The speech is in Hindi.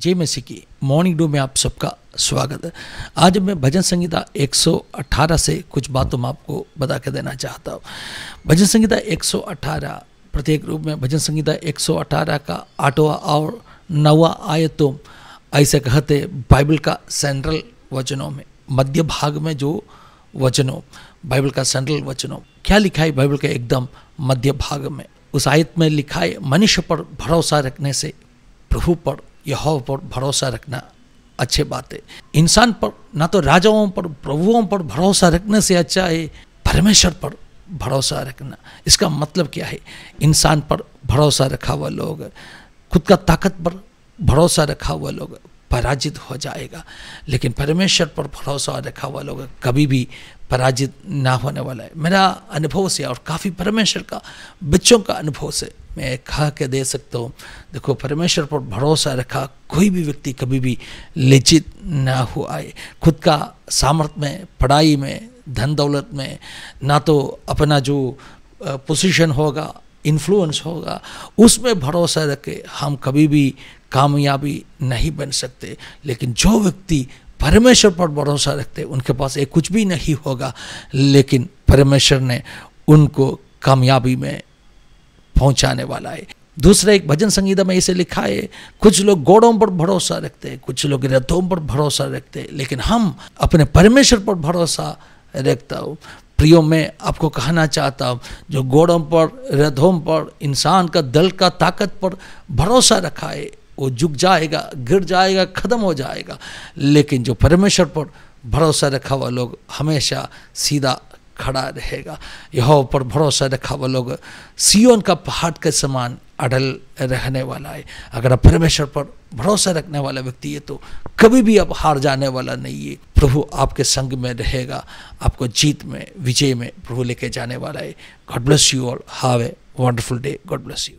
जय में की मॉर्निंग डू में आप सबका स्वागत है आज मैं भजन संहिता 118 से कुछ बातों में आपको बता के देना चाहता हूँ भजन संहिता 118 प्रत्येक रूप में भजन संहिता 118 का आठवा और नवा आयतों ऐसे कहते बाइबल का सेंट्रल वचनों में मध्य भाग में जो वचनों बाइबल का सेंट्रल वचनों क्या लिखा है बाइबल के एकदम मध्य भाग में उस आयत में लिखा है मनुष्य पर भरोसा रखने से प्रभु पर यह पर भरोसा रखना अच्छे बात है इंसान पर ना तो राजाओं पर प्रभुओं पर भरोसा रखने से अच्छा है परमेश्वर पर भरोसा रखना इसका मतलब क्या है इंसान पर भरोसा रखा हुआ लोग खुद का ताकत पर भरोसा रखा हुआ लोग पराजित हो जाएगा लेकिन परमेश्वर पर भरोसा रखा हुआ लोग कभी भी पराजित ना होने वाला है मेरा अनुभव से और काफ़ी परमेश्वर का बच्चों का अनुभव से मैं खा के दे सकता हूँ देखो परमेश्वर पर भरोसा रखा कोई भी व्यक्ति कभी भी लज्जित ना हो आए खुद का सामर्थ्य में पढ़ाई में धन दौलत में ना तो अपना जो पोजीशन होगा इन्फ्लुएंस होगा उसमें भरोसा रखे हम कभी भी कामयाबी नहीं बन सकते लेकिन जो व्यक्ति परमेश्वर पर भरोसा रखते उनके पास ये कुछ भी नहीं होगा लेकिन परमेश्वर ने उनको कामयाबी में पहुंचाने वाला है दूसरा एक भजन संगीता में इसे लिखा है कुछ लोग घोड़ों पर भरोसा रखते हैं कुछ लोग रथों पर भरोसा रखते हैं लेकिन हम अपने परमेश्वर पर भरोसा रखता हूँ प्रियो मैं आपको कहना चाहता हूँ जो घोड़ों पर रथों पर इंसान का दल का ताकत पर भरोसा रखा है वो झुक जाएगा गिर जाएगा खत्म हो जाएगा लेकिन जो परमेश्वर पर भरोसा रखा हुआ लोग हमेशा सीधा खड़ा रहेगा यह पर भरोसा रखा हुआ लोग सियोन का पहाड़ के समान अड़ल रहने वाला है अगर आप परमेश्वर पर भरोसा रखने वाला व्यक्ति है तो कभी भी आप हार जाने वाला नहीं है प्रभु आपके संग में रहेगा आपको जीत में विजय में प्रभु लेके जाने वाला है God bless you all have a wonderful day God bless you